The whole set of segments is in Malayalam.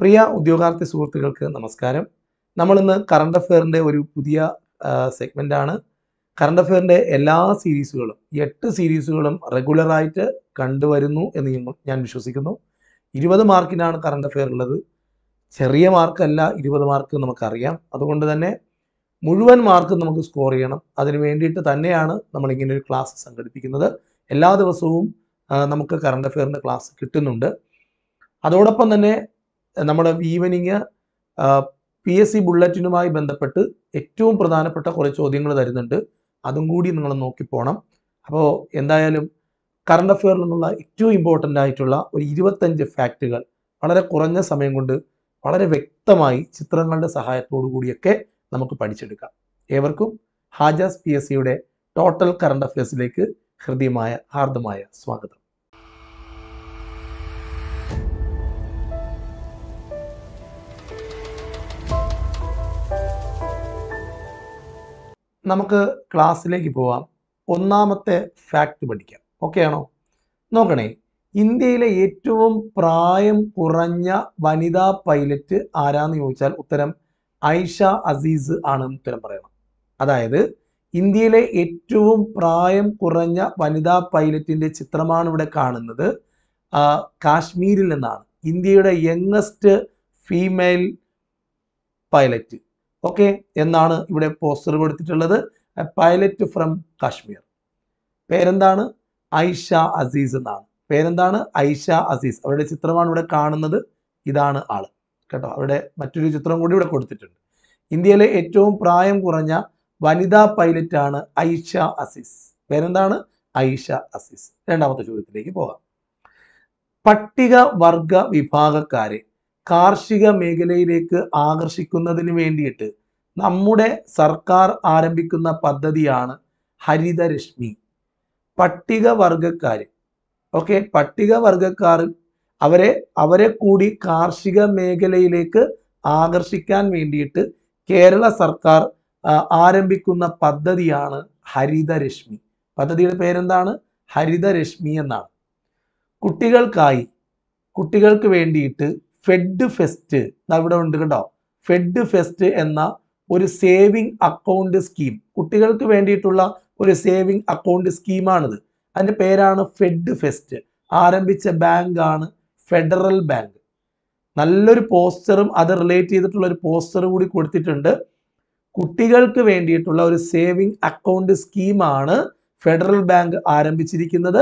പ്രിയ ഉദ്യോഗാർത്ഥി സുഹൃത്തുക്കൾക്ക് നമസ്കാരം നമ്മളിന്ന് കറണ്ട് അഫെയറിൻ്റെ ഒരു പുതിയ ആണ് കറണ്ട് അഫെയറിൻ്റെ എല്ലാ സീരീസുകളും എട്ട് സീരീസുകളും റെഗുലറായിട്ട് കണ്ടുവരുന്നു എന്ന് ഞാൻ വിശ്വസിക്കുന്നു ഇരുപത് മാർക്കിനാണ് കറണ്ട് അഫെയർ ഉള്ളത് ചെറിയ മാർക്കല്ല ഇരുപത് മാർക്ക് നമുക്കറിയാം അതുകൊണ്ട് തന്നെ മുഴുവൻ മാർക്ക് നമുക്ക് സ്കോർ ചെയ്യണം അതിന് വേണ്ടിയിട്ട് തന്നെയാണ് നമ്മൾ ഇങ്ങനെ ഒരു ക്ലാസ് സംഘടിപ്പിക്കുന്നത് എല്ലാ ദിവസവും നമുക്ക് കറണ്ട് അഫെയറിൻ്റെ ക്ലാസ് കിട്ടുന്നുണ്ട് അതോടൊപ്പം തന്നെ നമ്മുടെ ഈവനിങ് പി എസ് സി ബുള്ളറ്റിനുമായി ബന്ധപ്പെട്ട് ഏറ്റവും പ്രധാനപ്പെട്ട കുറേ ചോദ്യങ്ങൾ തരുന്നുണ്ട് അതും കൂടി നിങ്ങൾ നോക്കി പോകണം അപ്പോൾ എന്തായാലും കറണ്ട് അഫെയറിൽ നിന്നുള്ള ഏറ്റവും ഇമ്പോർട്ടൻ്റ് ആയിട്ടുള്ള ഒരു ഇരുപത്തഞ്ച് ഫാക്റ്റുകൾ വളരെ കുറഞ്ഞ സമയം കൊണ്ട് വളരെ വ്യക്തമായി ചിത്രങ്ങളുടെ സഹായത്തോടു കൂടിയൊക്കെ നമുക്ക് പഠിച്ചെടുക്കാം ഏവർക്കും ഹാജാസ് പി എസ് സിയുടെ ടോട്ടൽ കറണ്ട് അഫയേഴ്സിലേക്ക് ഹൃദ്യമായ ഹാർദമായ സ്വാഗതം നമുക്ക് ക്ലാസ്സിലേക്ക് പോവാം ഒന്നാമത്തെ ഫാക്ട് പഠിക്കാം ഓക്കെ ആണോ നോക്കണേ ഇന്ത്യയിലെ ഏറ്റവും പ്രായം കുറഞ്ഞ വനിതാ പൈലറ്റ് ആരാന്ന് ചോദിച്ചാൽ ഉത്തരം ഐഷ അസീസ് ആണ് ഉത്തരം പറയണം അതായത് ഇന്ത്യയിലെ ഏറ്റവും പ്രായം കുറഞ്ഞ വനിതാ പൈലറ്റിന്റെ ചിത്രമാണ് ഇവിടെ കാണുന്നത് കാശ്മീരിൽ നിന്നാണ് ഇന്ത്യയുടെ യങ്ങസ്റ്റ് ഫീമെയിൽ പൈലറ്റ് ഓക്കെ എന്നാണ് ഇവിടെ പോസ്റ്റർ കൊടുത്തിട്ടുള്ളത് പൈലറ്റ് ഫ്രം കാശ്മീർ പേരെന്താണ് ഐഷ അസീസ് എന്നാണ് പേരെന്താണ് ഐഷ അസീസ് അവരുടെ ചിത്രമാണ് ഇവിടെ കാണുന്നത് ഇതാണ് ആള് കേട്ടോ അവരുടെ മറ്റൊരു ചിത്രം കൂടി ഇവിടെ കൊടുത്തിട്ടുണ്ട് ഇന്ത്യയിലെ ഏറ്റവും പ്രായം കുറഞ്ഞ വനിതാ പൈലറ്റാണ് ഐഷ അസീസ് പേരെന്താണ് ഐഷ അസീസ് രണ്ടാമത്തെ ചോദ്യത്തിലേക്ക് പോകാം പട്ടിക വർഗ വിഭാഗക്കാരെ കാർഷിക മേഖലയിലേക്ക് ആകർഷിക്കുന്നതിന് വേണ്ടിയിട്ട് നമ്മുടെ സർക്കാർ ആരംഭിക്കുന്ന പദ്ധതിയാണ് ഹരിതരശ്മി പട്ടികവർഗക്കാർ ഓക്കെ പട്ടികവർഗക്കാർ അവരെ അവരെ കൂടി കാർഷിക മേഖലയിലേക്ക് ആകർഷിക്കാൻ വേണ്ടിയിട്ട് കേരള സർക്കാർ ആരംഭിക്കുന്ന പദ്ധതിയാണ് ഹരിതരശ്മി പദ്ധതിയുടെ പേരെന്താണ് ഹരിതരശ്മി എന്നാണ് കുട്ടികൾക്കായി കുട്ടികൾക്ക് വേണ്ടിയിട്ട് ഫെഡ് ഫെസ്റ്റ് ഇവിടെ ഉണ്ട് കേട്ടോ ഫെഡ് ഫെസ്റ്റ് എന്ന ഒരു സേവിങ് അക്കൗണ്ട് സ്കീം കുട്ടികൾക്ക് വേണ്ടിയിട്ടുള്ള ഒരു സേവിങ് അക്കൗണ്ട് സ്കീമാണിത് അതിൻ്റെ പേരാണ് ഫെഡ് ഫെസ്റ്റ് ആരംഭിച്ച ബാങ്കാണ് ഫെഡറൽ ബാങ്ക് നല്ലൊരു പോസ്റ്ററും അത് റിലേറ്റ് ചെയ്തിട്ടുള്ള ഒരു പോസ്റ്റർ കൂടി കൊടുത്തിട്ടുണ്ട് കുട്ടികൾക്ക് വേണ്ടിയിട്ടുള്ള ഒരു സേവിങ് അക്കൗണ്ട് സ്കീമാണ് ഫെഡറൽ ബാങ്ക് ആരംഭിച്ചിരിക്കുന്നത്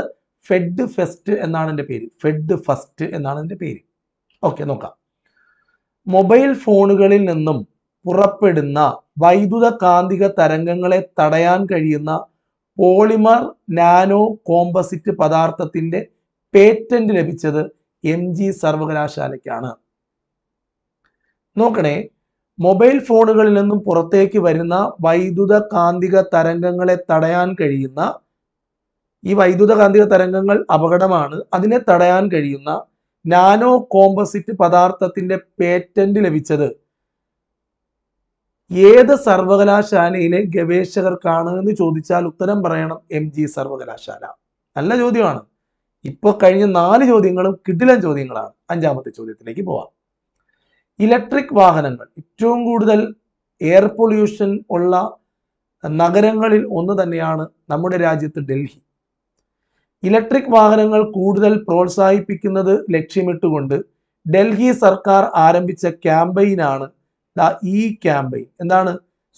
ഫെഡ് ഫെസ്റ്റ് എന്നാണ് എൻ്റെ പേര് ഫെഡ് ഫസ്റ്റ് എന്നാണ് എൻ്റെ പേര് ഓക്കെ നോക്കാം മൊബൈൽ ഫോണുകളിൽ നിന്നും പുറപ്പെടുന്ന വൈദ്യുത കാന്തിക തരംഗങ്ങളെ തടയാൻ കഴിയുന്ന പോളിമർ നാനോ കോമ്പസിറ്റ് പദാർത്ഥത്തിന്റെ പേറ്റന്റ് ലഭിച്ചത് എം ജി സർവകലാശാലയ്ക്കാണ് നോക്കണേ മൊബൈൽ ഫോണുകളിൽ നിന്നും പുറത്തേക്ക് വരുന്ന വൈദ്യുത കാന്തിക തരംഗങ്ങളെ തടയാൻ കഴിയുന്ന ഈ വൈദ്യുത കാന്തിക തരംഗങ്ങൾ അപകടമാണ് അതിനെ തടയാൻ കഴിയുന്ന നാനോ കോമ്പസിറ്റ് പദാർത്ഥത്തിന്റെ പേറ്റന്റ് ലഭിച്ചത് ഏത് സർവകലാശാലയിലെ ഗവേഷകർക്കാണ് എന്ന് ചോദിച്ചാൽ ഉത്തരം പറയണം എം ജി സർവകലാശാല നല്ല ചോദ്യമാണ് ഇപ്പൊ കഴിഞ്ഞ നാല് ചോദ്യങ്ങളും കിടിലൻ ചോദ്യങ്ങളാണ് അഞ്ചാമത്തെ ചോദ്യത്തിലേക്ക് പോവാം ഇലക്ട്രിക് വാഹനങ്ങൾ ഏറ്റവും കൂടുതൽ എയർ പൊല്യൂഷൻ ഉള്ള നഗരങ്ങളിൽ ഒന്ന് തന്നെയാണ് നമ്മുടെ രാജ്യത്ത് ഡൽഹി ഇലക്ട്രിക് വാഹനങ്ങൾ കൂടുതൽ പ്രോത്സാഹിപ്പിക്കുന്നത് ലക്ഷ്യമിട്ടുകൊണ്ട് ഡൽഹി സർക്കാർ ആരംഭിച്ച ക്യാമ്പയിനാണ് ഈ ക്യാമ്പയിൻ എന്താണ്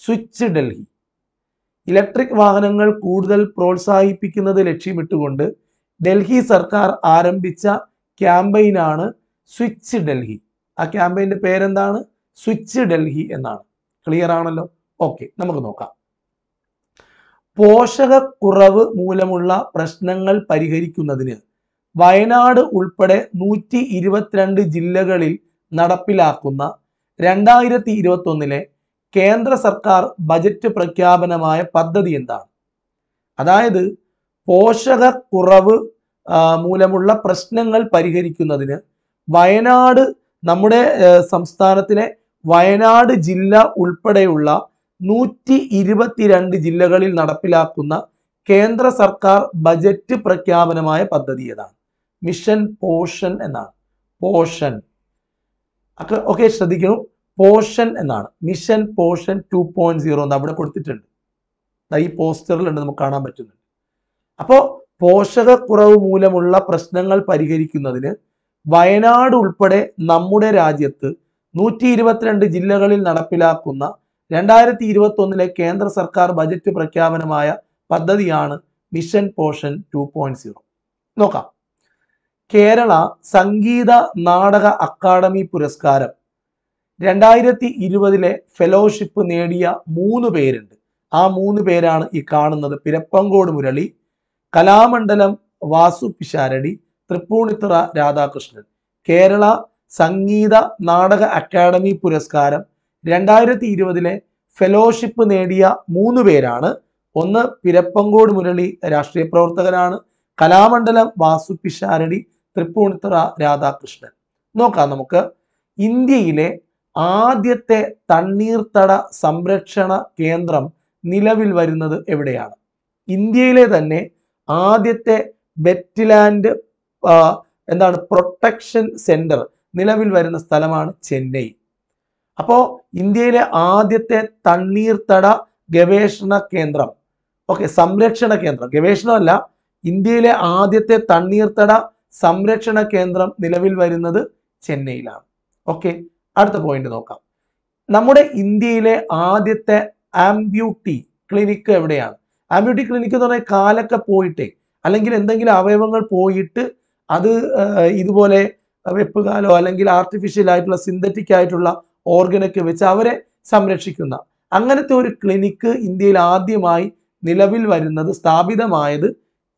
സ്വിച്ച് ഡൽഹി ഇലക്ട്രിക് വാഹനങ്ങൾ കൂടുതൽ പ്രോത്സാഹിപ്പിക്കുന്നത് ലക്ഷ്യമിട്ടുകൊണ്ട് ഡൽഹി സർക്കാർ ആരംഭിച്ച ക്യാമ്പയിനാണ് സ്വിച്ച് ഡൽഹി ആ ക്യാമ്പയിൻ്റെ പേരെന്താണ് സ്വിച്ച് ഡൽഹി എന്നാണ് ക്ലിയർ ആണല്ലോ ഓക്കെ നമുക്ക് നോക്കാം പോഷകക്കുറവ് മൂലമുള്ള പ്രശ്നങ്ങൾ പരിഹരിക്കുന്നതിന് വയനാട് ഉൾപ്പെടെ നൂറ്റി ജില്ലകളിൽ നടപ്പിലാക്കുന്ന രണ്ടായിരത്തി ഒന്നിലെ കേന്ദ്ര സർക്കാർ ബജറ്റ് പ്രഖ്യാപനമായ പദ്ധതി എന്താണ് അതായത് പോഷകക്കുറവ് മൂലമുള്ള പ്രശ്നങ്ങൾ പരിഹരിക്കുന്നതിന് വയനാട് നമ്മുടെ സംസ്ഥാനത്തിലെ വയനാട് ജില്ല ഉൾപ്പെടെയുള്ള നൂറ്റി ഇരുപത്തിരണ്ട് ജില്ലകളിൽ നടപ്പിലാക്കുന്ന കേന്ദ്ര സർക്കാർ ബജറ്റ് പ്രഖ്യാപനമായ പദ്ധതി ഏതാണ് മിഷൻ പോഷൻ എന്നാണ് പോഷൻ ഒക്കെ ശ്രദ്ധിക്കണം പോഷൻ എന്നാണ് mission Poshan two point zero എന്ന് അവിടെ കൊടുത്തിട്ടുണ്ട് ഈ പോസ്റ്ററിലുണ്ട് നമുക്ക് കാണാൻ പറ്റുന്നുണ്ട് അപ്പോൾ പോഷകക്കുറവ് മൂലമുള്ള പ്രശ്നങ്ങൾ പരിഹരിക്കുന്നതിന് വയനാട് ഉൾപ്പെടെ നമ്മുടെ രാജ്യത്ത് നൂറ്റി ഇരുപത്തിരണ്ട് ജില്ലകളിൽ നടപ്പിലാക്കുന്ന രണ്ടായിരത്തി ഇരുപത്തൊന്നിലെ കേന്ദ്ര സർക്കാർ ബജറ്റ് പ്രഖ്യാപനമായ പദ്ധതിയാണ് mission Poshan two point zero നോക്കാം കേരള സംഗീത നാടക അക്കാദമി പുരസ്കാരം രണ്ടായിരത്തി ഇരുപതിലെ ഫെലോഷിപ്പ് നേടിയ മൂന്ന് പേരുണ്ട് ആ മൂന്ന് പേരാണ് ഈ കാണുന്നത് പിരപ്പങ്കോട് മുരളി കലാമണ്ഡലം വാസു പിശാരടി തൃപ്പൂണിത്തുറ രാധാകൃഷ്ണൻ കേരള സംഗീത നാടക അക്കാദമി പുരസ്കാരം രണ്ടായിരത്തി ഇരുപതിലെ ഫെലോഷിപ്പ് നേടിയ മൂന്ന് പേരാണ് ഒന്ന് പിരപ്പങ്കോട് മുരളി രാഷ്ട്രീയ പ്രവർത്തകനാണ് കലാമണ്ഡലം വാസു പിഷാരടി തൃപ്പൂണിത്തുറ രാധാകൃഷ്ണൻ നോക്കാം നമുക്ക് ഇന്ത്യയിലെ ആദ്യത്തെ തണ്ണീർത്തട സംരക്ഷണ കേന്ദ്രം നിലവിൽ വരുന്നത് എവിടെയാണ് ഇന്ത്യയിലെ തന്നെ ആദ്യത്തെ വെറ്റ്ലാൻഡ് എന്താണ് പ്രൊട്ടക്ഷൻ സെന്റർ നിലവിൽ വരുന്ന സ്ഥലമാണ് ചെന്നൈ അപ്പോ ഇന്ത്യയിലെ ആദ്യത്തെ തണ്ണീർത്തട ഗവേഷണ കേന്ദ്രം ഓക്കെ സംരക്ഷണ കേന്ദ്രം ഗവേഷണമല്ല ഇന്ത്യയിലെ ആദ്യത്തെ തണ്ണീർത്തട സംരക്ഷണ കേന്ദ്രം നിലവിൽ വരുന്നത് ചെന്നൈയിലാണ് ഓക്കെ അടുത്ത പോയിന്റ് നോക്കാം നമ്മുടെ ഇന്ത്യയിലെ ആദ്യത്തെ ആംബ്യൂട്ടി ക്ലിനിക്ക് എവിടെയാണ് ആംബ്യൂട്ടി ക്ലിനിക്ക് എന്ന് പറഞ്ഞാൽ കാലൊക്കെ പോയിട്ട് അല്ലെങ്കിൽ എന്തെങ്കിലും അവയവങ്ങൾ പോയിട്ട് അത് ഇതുപോലെ വെപ്പുകാലോ അല്ലെങ്കിൽ ആർട്ടിഫിഷ്യൽ ആയിട്ടുള്ള സിന്തറ്റിക് ആയിട്ടുള്ള ഓർഗനൊക്കെ വെച്ച് അവരെ സംരക്ഷിക്കുന്ന അങ്ങനത്തെ ഒരു ക്ലിനിക്ക് ഇന്ത്യയിൽ ആദ്യമായി നിലവിൽ വരുന്നത് സ്ഥാപിതമായത്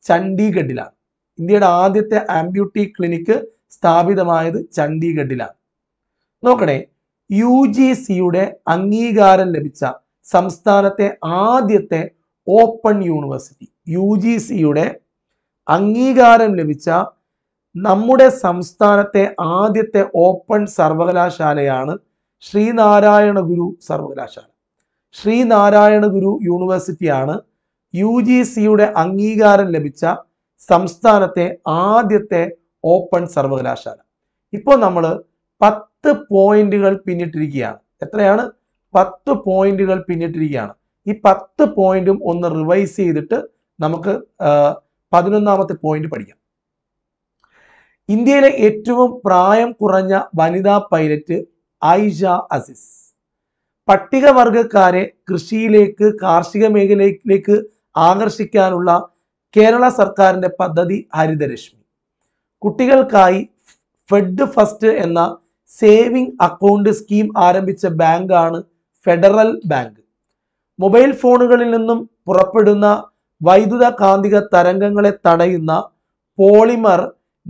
ചണ്ഡീഗഡിലാണ് ഇന്ത്യയുടെ ആദ്യത്തെ ആംബ്യൂട്ടി ക്ലിനിക്ക് സ്ഥാപിതമായത് ചണ്ഡീഗഡിലാണ് നോക്കണേ യു ജി സിയുടെ അംഗീകാരം ലഭിച്ച സംസ്ഥാനത്തെ ആദ്യത്തെ ഓപ്പൺ യൂണിവേഴ്സിറ്റി യു ജി സിയുടെ അംഗീകാരം ലഭിച്ച നമ്മുടെ സംസ്ഥാനത്തെ ആദ്യത്തെ ഓപ്പൺ സർവകലാശാലയാണ് ശ്രീനാരായണ ഗുരു സർവകലാശാല ശ്രീനാരായണ ഗുരു യൂണിവേഴ്സിറ്റിയാണ് യു ജി സിയുടെ അംഗീകാരം ലഭിച്ച സംസ്ഥാനത്തെ ആദ്യത്തെ ഓപ്പൺ സർവകലാശാല ഇപ്പോൾ നമ്മൾ പത്ത് പോയിന്റുകൾ പിന്നിട്ടിരിക്കുകയാണ് എത്രയാണ് പത്ത് പോയിന്റുകൾ പിന്നിട്ടിരിക്കുകയാണ് ഈ പത്ത് പോയിന്റും ഒന്ന് റിവൈസ് ചെയ്തിട്ട് നമുക്ക് പതിനൊന്നാമത്തെ പോയിന്റ് പഠിക്കാം ഇന്ത്യയിലെ ഏറ്റവും പ്രായം കുറഞ്ഞ വനിതാ പൈലറ്റ് ഐഷ അസിസ് പട്ടികവർഗക്കാരെ കൃഷിയിലേക്ക് കാർഷിക മേഖലയിലേക്ക് ആകർഷിക്കാനുള്ള കേരള സർക്കാരിൻ്റെ പദ്ധതി ഹരിതരശ്മി കുട്ടികൾക്കായി ഫെഡ് ഫസ്റ്റ് എന്ന സേവിംഗ് അക്കൗണ്ട് സ്കീം ആരംഭിച്ച ബാങ്കാണ് ഫെഡറൽ ബാങ്ക് മൊബൈൽ ഫോണുകളിൽ നിന്നും പുറപ്പെടുന്ന വൈദ്യുത കാന്തിക തരംഗങ്ങളെ തടയുന്ന പോളിമർ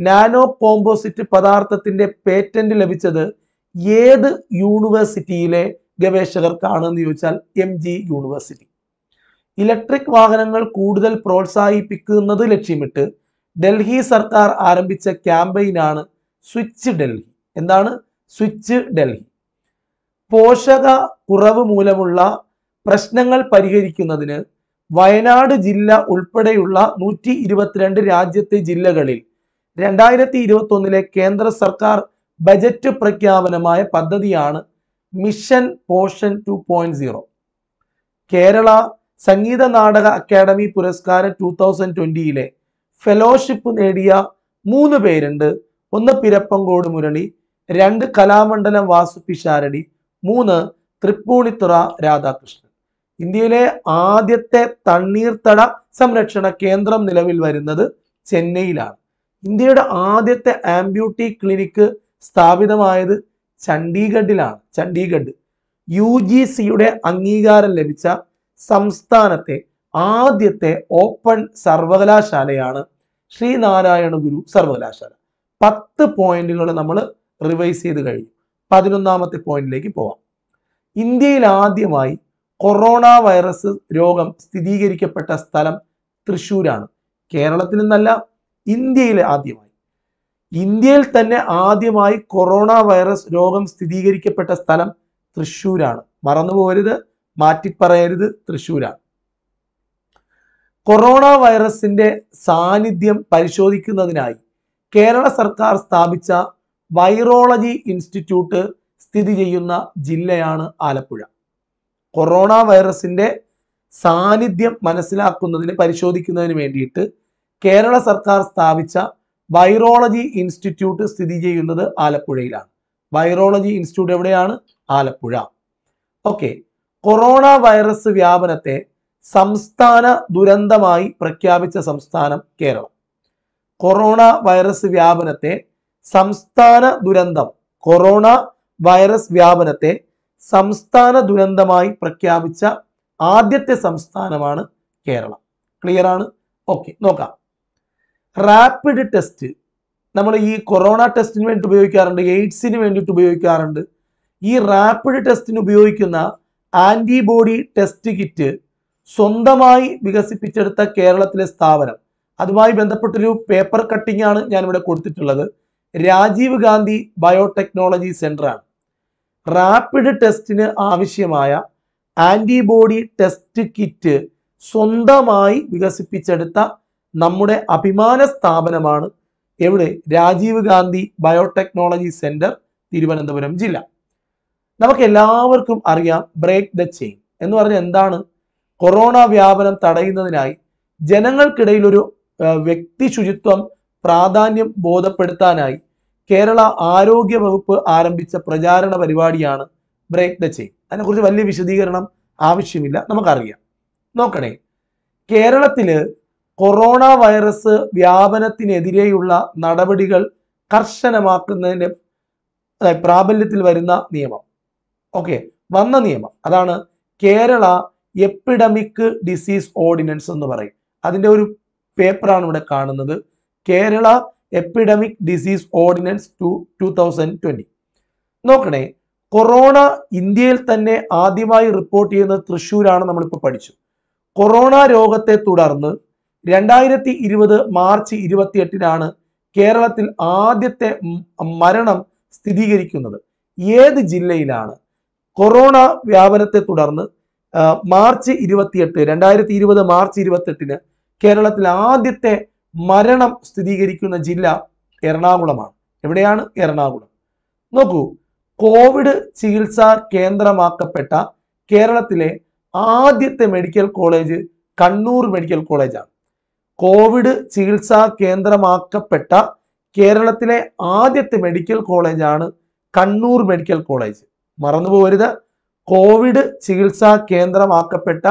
നാനോ കോമ്പോസിറ്റ് പദാർത്ഥത്തിന്റെ പേറ്റന്റ് ലഭിച്ചത് ഏത് യൂണിവേഴ്സിറ്റിയിലെ ഗവേഷകർക്കാണെന്ന് ചോദിച്ചാൽ എം ജി യൂണിവേഴ്സിറ്റി ഇലക്ട്രിക് വാഹനങ്ങൾ കൂടുതൽ പ്രോത്സാഹിപ്പിക്കുന്നത് ലക്ഷ്യമിട്ട് ഡൽഹി സർക്കാർ ആരംഭിച്ച ക്യാമ്പയിനാണ് സ്വിച്ച് ഡൽഹി എന്താണ് സ്വിച്ച് ഡൽഹി പോഷക കുറവ് മൂലമുള്ള പ്രശ്നങ്ങൾ പരിഹരിക്കുന്നതിന് വയനാട് ജില്ല ഉൾപ്പെടെയുള്ള നൂറ്റി ഇരുപത്തിരണ്ട് രാജ്യത്തെ ജില്ലകളിൽ രണ്ടായിരത്തി ഇരുപത്തൊന്നിലെ കേന്ദ്ര സർക്കാർ ബജറ്റ് പ്രഖ്യാപനമായ പദ്ധതിയാണ് mission Poshan two point zero Kerala Sangeetha Nataka academy പുരസ്കാരം ടൂ തൗസൻഡ് ട്വൻറ്റിയിലെ ഫെലോഷിപ്പ് നേടിയ മൂന്ന് പേരുണ്ട് ഒന്ന് പിരപ്പങ്കോട് മുരളി രണ്ട് കലാമണ്ഡലം വാസുപ്പി മൂന്ന് തൃപ്പൂണിത്തുറ രാധാകൃഷ്ണൻ ഇന്ത്യയിലെ ആദ്യത്തെ തണ്ണീർത്തട സംരക്ഷണ കേന്ദ്രം നിലവിൽ വരുന്നത് ചെന്നൈയിലാണ് ഇന്ത്യയുടെ ആദ്യത്തെ ആംബ്യൂട്ടി ക്ലിനിക്ക് സ്ഥാപിതമായത് ചണ്ഡീഗഡിലാണ് ചണ്ഡീഗഡ് യു ജി സിയുടെ അംഗീകാരം ലഭിച്ച സംസ്ഥാനത്തെ ആദ്യത്തെ ഓപ്പൺ സർവകലാശാലയാണ് ശ്രീനാരായണ ഗുരു സർവകലാശാല പത്ത് പോയിന്റുകൾ നമ്മൾ റിവൈസ് ചെയ്ത് കഴിഞ്ഞു പതിനൊന്നാമത്തെ പോയിന്റിലേക്ക് പോവാം ഇന്ത്യയിൽ ആദ്യമായി കൊറോണ വൈറസ് രോഗം സ്ഥിരീകരിക്കപ്പെട്ട സ്ഥലം തൃശ്ശൂരാണ് കേരളത്തിൽ നിന്നല്ല ഇന്ത്യയിൽ ആദ്യമായി ഇന്ത്യയിൽ തന്നെ ആദ്യമായി കൊറോണ വൈറസ് രോഗം സ്ഥിരീകരിക്കപ്പെട്ട സ്ഥലം തൃശ്ശൂരാണ് മറന്നു മാറ്റിപ്പറയരുത് തൃശ്ശൂരാണ് കൊറോണ വൈറസിന്റെ സാന്നിധ്യം പരിശോധിക്കുന്നതിനായി കേരള സർക്കാർ സ്ഥാപിച്ച വൈറോളജി ഇൻസ്റ്റിറ്റ്യൂട്ട് സ്ഥിതി ചെയ്യുന്ന ജില്ലയാണ് ആലപ്പുഴ കൊറോണ വൈറസിന്റെ സാന്നിധ്യം മനസ്സിലാക്കുന്നതിന് പരിശോധിക്കുന്നതിന് വേണ്ടിയിട്ട് കേരള സർക്കാർ സ്ഥാപിച്ച വൈറോളജി ഇൻസ്റ്റിറ്റ്യൂട്ട് സ്ഥിതി ചെയ്യുന്നത് ആലപ്പുഴയിലാണ് വൈറോളജി ഇൻസ്റ്റിറ്റ്യൂട്ട് എവിടെയാണ് ആലപ്പുഴ ഓക്കെ കൊറോണ വൈറസ് വ്യാപനത്തെ സംസ്ഥാന ദുരന്തമായി പ്രഖ്യാപിച്ച സംസ്ഥാനം കേരളം കൊറോണ വൈറസ് വ്യാപനത്തെ സംസ്ഥാന ദുരന്തം കൊറോണ വൈറസ് വ്യാപനത്തെ സംസ്ഥാന ദുരന്തമായി പ്രഖ്യാപിച്ച ആദ്യത്തെ സംസ്ഥാനമാണ് കേരളം ക്ലിയർ ആണ് ഓക്കെ നോക്കാം റാപ്പിഡ് ടെസ്റ്റ് നമ്മൾ ഈ കൊറോണ ടെസ്റ്റിന് വേണ്ടി ഉപയോഗിക്കാറുണ്ട് എയ്ഡ്സിന് വേണ്ടിയിട്ട് ഉപയോഗിക്കാറുണ്ട് ഈ റാപ്പിഡ് ടെസ്റ്റിന് ഉപയോഗിക്കുന്ന ആൻറ്റിബോഡി ടെസ്റ്റ് കിറ്റ് സ്വന്തമായി വികസിപ്പിച്ചെടുത്ത കേരളത്തിലെ സ്ഥാപനം അതുമായി ബന്ധപ്പെട്ടൊരു പേപ്പർ കട്ടിംഗ് ആണ് ഞാനിവിടെ കൊടുത്തിട്ടുള്ളത് രാജീവ് ഗാന്ധി ബയോടെക്നോളജി സെൻ്ററാണ് റാപ്പിഡ് ടെസ്റ്റിന് ആവശ്യമായ ആൻറ്റിബോഡി ടെസ്റ്റ് കിറ്റ് സ്വന്തമായി വികസിപ്പിച്ചെടുത്ത നമ്മുടെ അഭിമാന സ്ഥാപനമാണ് എവിടെ രാജീവ് ഗാന്ധി ബയോടെക്നോളജി സെൻ്റർ തിരുവനന്തപുരം ജില്ല നമുക്ക് എല്ലാവർക്കും അറിയാം ബ്രേക്ക് ദ ചെയിൻ എന്ന് പറഞ്ഞാൽ എന്താണ് കൊറോണ വ്യാപനം തടയുന്നതിനായി ജനങ്ങൾക്കിടയിൽ ഒരു വ്യക്തി ശുചിത്വം പ്രാധാന്യം ബോധപ്പെടുത്താനായി കേരള ആരോഗ്യ വകുപ്പ് ആരംഭിച്ച പ്രചാരണ പരിപാടിയാണ് ബ്രേക്ക് ദ ചെയിൻ അതിനെക്കുറിച്ച് വലിയ വിശദീകരണം ആവശ്യമില്ല നമുക്കറിയാം നോക്കണേ കേരളത്തില് കൊറോണ വൈറസ് വ്യാപനത്തിനെതിരെയുള്ള നടപടികൾ കർശനമാക്കുന്നതിന് പ്രാബല്യത്തിൽ വരുന്ന നിയമം ഓക്കെ വന്ന നിയമം അതാണ് കേരള എപ്പിഡമിക് ഡിസീസ് ഓർഡിനൻസ് എന്ന് പറയും അതിൻ്റെ ഒരു പേപ്പറാണ് ഇവിടെ കാണുന്നത് Kerala epidemic disease ordinance two two thousand twenty നോക്കണേ കൊറോണ ഇന്ത്യയിൽ തന്നെ ആദ്യമായി റിപ്പോർട്ട് ചെയ്യുന്നത് തൃശ്ശൂരാണ് നമ്മളിപ്പോൾ പഠിച്ചു കൊറോണ രോഗത്തെ തുടർന്ന് രണ്ടായിരത്തി ഇരുപത് മാർച്ച് ഇരുപത്തിയെട്ടിനാണ് കേരളത്തിൽ ആദ്യത്തെ മരണം സ്ഥിരീകരിക്കുന്നത് ഏത് ജില്ലയിലാണ് കൊറോണ വ്യാപനത്തെ തുടർന്ന് മാർച്ച് ഇരുപത്തിയെട്ട് രണ്ടായിരത്തി ഇരുപത് മാർച്ച് ഇരുപത്തെട്ടിന് കേരളത്തിൽ ആദ്യത്തെ മരണം സ്ഥിരീകരിക്കുന്ന ജില്ല എറണാകുളമാണ് എവിടെയാണ് എറണാകുളം നോക്കൂ കോവിഡ് ചികിത്സാ കേന്ദ്രമാക്കപ്പെട്ട കേരളത്തിലെ ആദ്യത്തെ മെഡിക്കൽ കോളേജ് കണ്ണൂർ മെഡിക്കൽ കോളേജാണ് കോവിഡ് ചികിത്സാ കേന്ദ്രമാക്കപ്പെട്ട കേരളത്തിലെ ആദ്യത്തെ മെഡിക്കൽ കോളേജാണ് കണ്ണൂർ മെഡിക്കൽ കോളേജ് മറന്നു പോരുത് കോവിഡ് ചികിത്സാ കേന്ദ്രമാക്കപ്പെട്ട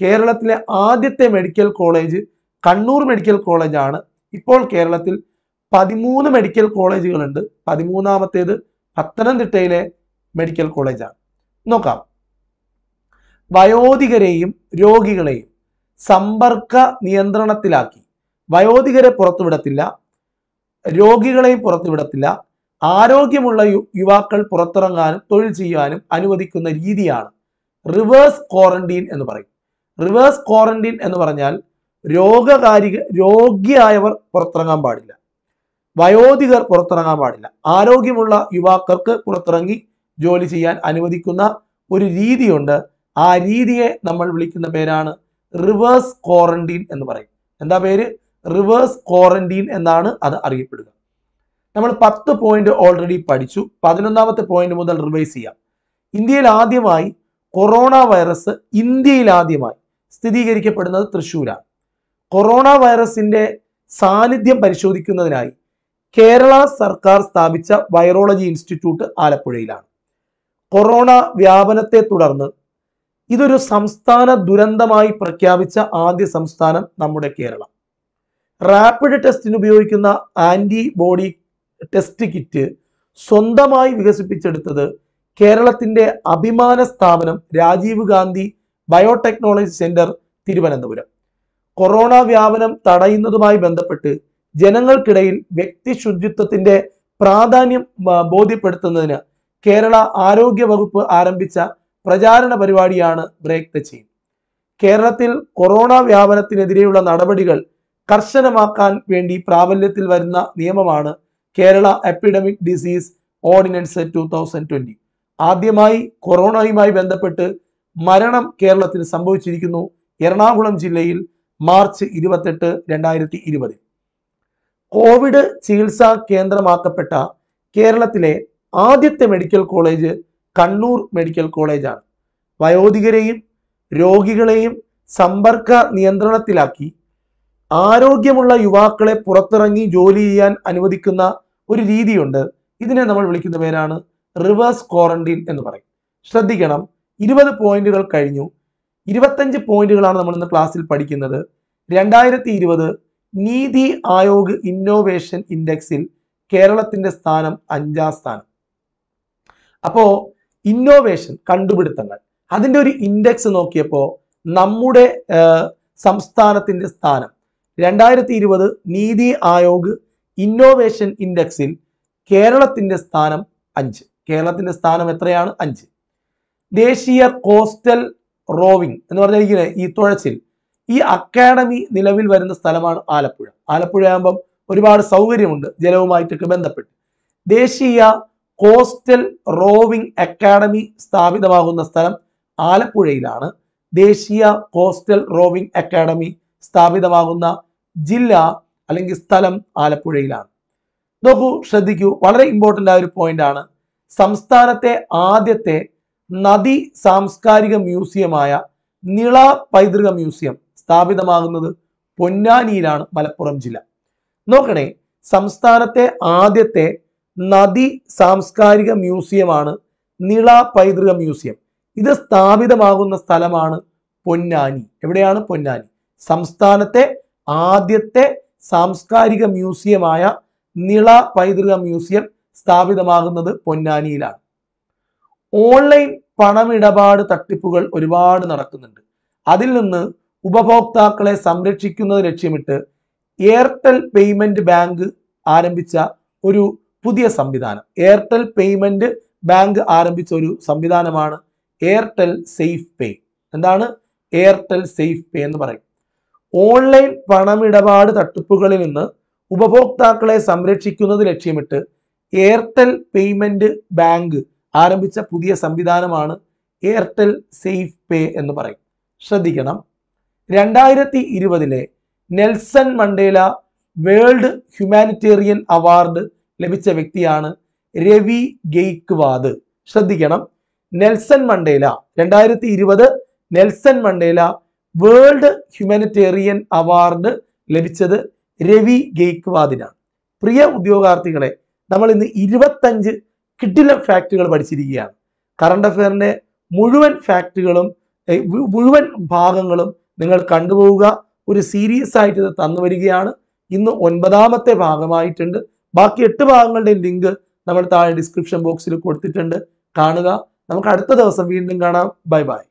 കേരളത്തിലെ ആദ്യത്തെ മെഡിക്കൽ കോളേജ് കണ്ണൂർ മെഡിക്കൽ കോളേജാണ് ഇപ്പോൾ കേരളത്തിൽ പതിമൂന്ന് മെഡിക്കൽ കോളേജുകളുണ്ട് പതിമൂന്നാമത്തേത് പത്തനംതിട്ടയിലെ മെഡിക്കൽ കോളേജാണ് നോക്കാം വയോധികരെയും രോഗികളെയും സമ്പർക്ക നിയന്ത്രണത്തിലാക്കി വയോധികരെ പുറത്തുവിടത്തില്ല രോഗികളെയും പുറത്തുവിടത്തില്ല ആരോഗ്യമുള്ള യുവാക്കൾ പുറത്തിറങ്ങാനും തൊഴിൽ ചെയ്യാനും അനുവദിക്കുന്ന രീതിയാണ് റിവേഴ്സ് ക്വാറന്റീൻ എന്ന് പറയും റിവേഴ്സ് ക്വാറന്റീൻ എന്ന് പറഞ്ഞാൽ രോഗകാരിക രോഗിയായവർ പുറത്തിറങ്ങാൻ പാടില്ല വയോധികർ പുറത്തിറങ്ങാൻ പാടില്ല ആരോഗ്യമുള്ള യുവാക്കൾക്ക് പുറത്തിറങ്ങി ജോലി ചെയ്യാൻ അനുവദിക്കുന്ന ഒരു രീതിയുണ്ട് ആ രീതിയെ നമ്മൾ വിളിക്കുന്ന പേരാണ് റിവേഴ്സ് ക്വാറന്റീൻ എന്ന് പറയും എന്താ പേര് റിവേഴ്സ് ക്വാറന്റീൻ എന്നാണ് അത് അറിയപ്പെടുക നമ്മൾ പത്ത് പോയിന്റ് ഓൾറെഡി പഠിച്ചു പതിനൊന്നാമത്തെ പോയിന്റ് മുതൽ റിവൈസ് ചെയ്യാം ഇന്ത്യയിൽ ആദ്യമായി കൊറോണ വൈറസ് ഇന്ത്യയിൽ ആദ്യമായി സ്ഥിരീകരിക്കപ്പെടുന്നത് തൃശ്ശൂരാണ് കൊറോണ വൈറസിന്റെ സാന്നിധ്യം പരിശോധിക്കുന്നതിനായി കേരള സർക്കാർ സ്ഥാപിച്ച വൈറോളജി ഇൻസ്റ്റിറ്റ്യൂട്ട് ആലപ്പുഴയിലാണ് കൊറോണ വ്യാപനത്തെ തുടർന്ന് ഇതൊരു സംസ്ഥാന ദുരന്തമായി പ്രഖ്യാപിച്ച ആദ്യ സംസ്ഥാനം നമ്മുടെ കേരളം റാപ്പിഡ് ടെസ്റ്റിന് ഉപയോഗിക്കുന്ന ആന്റിബോഡി ടെസ്റ്റ് കിറ്റ് സ്വന്തമായി വികസിപ്പിച്ചെടുത്തത് കേരളത്തിന്റെ അഭിമാന സ്ഥാപനം Rajiv Gandhi biotechnology centre Thiruvananthapuram corona വ്യാപനം തടയുന്നതുമായി ബന്ധപ്പെട്ട് ജനങ്ങൾക്കിടയിൽ വ്യക്തി ശുചിത്വത്തിന്റെ പ്രാധാന്യം ബോധ്യപ്പെടുത്തുന്നതിന് കേരള ആരോഗ്യ വകുപ്പ് ആരംഭിച്ച പ്രചാരണ പരിപാടിയാണ് ബ്രേക്ക് ദ ചെയിൻ കേരളത്തിൽ കൊറോണ വ്യാപനത്തിനെതിരെയുള്ള നടപടികൾ കർശനമാക്കാൻ വേണ്ടി പ്രാബല്യത്തിൽ വരുന്ന നിയമമാണ് Kerala epidemic disease ordinance two thousand twenty ആദ്യമായി കൊറോണയുമായി ബന്ധപ്പെട്ട് മരണം കേരളത്തിൽ സംഭവിച്ചിരിക്കുന്നു എറണാകുളം ജില്ലയിൽ മാർച്ച് ഇരുപത്തെട്ട് രണ്ടായിരത്തി ഇരുപതിൽ കോവിഡ് ചികിത്സാ കേന്ദ്രമാക്കപ്പെട്ട കേരളത്തിലെ ആദ്യത്തെ മെഡിക്കൽ കോളേജ് കണ്ണൂർ മെഡിക്കൽ കോളേജാണ് വയോധികരെയും രോഗികളെയും സമ്പർക്ക നിയന്ത്രണത്തിലാക്കി ആരോഗ്യമുള്ള യുവാക്കളെ പുറത്തിറങ്ങി ജോലി ചെയ്യാൻ അനുവദിക്കുന്ന ഒരു രീതിയുണ്ട് ഇതിനെ നമ്മൾ വിളിക്കുന്ന പേരാണ് റിവേഴ്സ് ക്വാറന്റീൻ എന്ന് പറയും ശ്രദ്ധിക്കണം ഇരുപത് പോയിന്റുകൾ കഴിഞ്ഞു ഇരുപത്തഞ്ച് പോയിന്റുകളാണ് നമ്മൾ ഇന്ന് ക്ലാസ്സിൽ പഠിക്കുന്നത് രണ്ടായിരത്തി ഇരുപത് നീതി ആയോഗ് ഇന്നോവേഷൻ ഇൻഡെക്സിൽ കേരളത്തിന്റെ സ്ഥാനം അഞ്ചാം സ്ഥാനം അപ്പോ ഇന്നോവേഷൻ കണ്ടുപിടുത്തങ്ങൾ അതിൻ്റെ ഒരു ഇൻഡെക്സ് നോക്കിയപ്പോൾ നമ്മുടെ സംസ്ഥാനത്തിന്റെ സ്ഥാനം രണ്ടായിരത്തി ഇരുപത് നീതി ആയോഗ് ഇന്നോവേഷൻ ഇൻഡെക്സിൽ കേരളത്തിന്റെ സ്ഥാനം അഞ്ച് കേരളത്തിന്റെ സ്ഥാനം എത്രയാണ് അഞ്ച് ദേശീയ കോസ്റ്റൽ റോവിംഗ് എന്ന് പറഞ്ഞിരിക്കുന്നത് ഈ തുഴച്ചിൽ ഈ അക്കാഡമി നിലവിൽ വരുന്ന സ്ഥലമാണ് ആലപ്പുഴ ആലപ്പുഴ ആകുമ്പം ഒരുപാട് സൗകര്യമുണ്ട് ജലവുമായിട്ടൊക്കെ ബന്ധപ്പെട്ട് ദേശീയ കോസ്റ്റൽ റോവിംഗ് അക്കാഡമി സ്ഥാപിതമാകുന്ന സ്ഥലം ആലപ്പുഴയിലാണ് ദേശീയ കോസ്റ്റൽ റോവിംഗ് അക്കാഡമി സ്ഥാപിതമാകുന്ന ജില്ല അല്ലെങ്കിൽ സ്ഥലം ആലപ്പുഴയിലാണ് നോക്കൂ ശ്രദ്ധിക്കൂ വളരെ ഇമ്പോർട്ടൻ്റ് ആയ ഒരു പോയിന്റ് ആണ് സംസ്ഥാനത്തെ ആദ്യത്തെ നദി സാംസ്കാരിക മ്യൂസിയമായ നിള പൈതൃക മ്യൂസിയം സ്ഥാപിതമാകുന്നത് പൊന്നാനിയിലാണ് മലപ്പുറം ജില്ല നോക്കണേ സംസ്ഥാനത്തെ ആദ്യത്തെ നദി സാംസ്കാരിക മ്യൂസിയമാണ് നിള പൈതൃക മ്യൂസിയം ഇത് സ്ഥാപിതമാകുന്ന സ്ഥലമാണ് പൊന്നാനി എവിടെയാണ് പൊന്നാനി സംസ്ഥാനത്തെ ആദ്യത്തെ സാംസ്കാരിക മ്യൂസിയമായ നിള പൈതൃക മ്യൂസിയം സ്ഥാപിതമാകുന്നത് പൊന്നാനിയിലാണ് ഓൺലൈൻ പണമിടപാട് തട്ടിപ്പുകൾ ഒരുപാട് നടക്കുന്നുണ്ട് അതിൽ നിന്ന് ഉപഭോക്താക്കളെ സംരക്ഷിക്കുന്നത് ലക്ഷ്യമിട്ട് എയർടെൽ പേയ്മെന്റ് ബാങ്ക് ആരംഭിച്ച ഒരു പുതിയ സംവിധാനം എയർടെൽ പേയ്മെന്റ് ബാങ്ക് ആരംഭിച്ച ഒരു സംവിധാനമാണ് എയർടെൽ സേഫ് പേ എന്താണ് എയർടെൽ സേഫ് പേ എന്ന് പറയും ഓൺലൈൻ പണമിടപാട് തട്ടിപ്പുകളിൽ നിന്ന് ഉപഭോക്താക്കളെ സംരക്ഷിക്കുന്നത് ലക്ഷ്യമിട്ട് എയർടെൽ പേയ്മെന്റ് ബാങ്ക് ആരംഭിച്ച പുതിയ സംവിധാനമാണ് എയർടെൽ സേഫ് പേ എന്ന് പറയും ശ്രദ്ധിക്കണം രണ്ടായിരത്തി ഇരുപതിലെ Nelson Mandela world humanitarian award ലഭിച്ച വ്യക്തിയാണ് രവി ഗെയ്ക്വാദ് ശ്രദ്ധിക്കണം നെൽസൺ മണ്ടേല രണ്ടായിരത്തി ഇരുപത് Nelson Mandela world humanitarian award ലഭിച്ചത് രവി ഗെയ്ക്വാദിനാണ് പ്രിയ ഉദ്യോഗാർത്ഥികളെ നമ്മൾ ഇന്ന് ഇരുപത്തഞ്ച് കിഡിലം ഫാക്റ്റുകൾ പഠിച്ചിരിക്കുകയാണ് കറണ്ട് അഫെയറിൻ്റെ മുഴുവൻ ഫാക്റ്റുകളും മുഴുവൻ ഭാഗങ്ങളും നിങ്ങൾ കണ്ടുപോവുക ഒരു സീരീസ് ആയിട്ട് ഇത് തന്നു വരികയാണ് ഇന്ന് ഒൻപതാമത്തെ ഭാഗമായിട്ടുണ്ട് ബാക്കി എട്ട് ഭാഗങ്ങളുടെ ലിങ്ക് നമ്മൾ താഴെ ഡിസ്ക്രിപ്ഷൻ ബോക്സിൽ കൊടുത്തിട്ടുണ്ട് കാണുക നമുക്ക് അടുത്ത ദിവസം വീണ്ടും കാണാം ബൈ ബൈ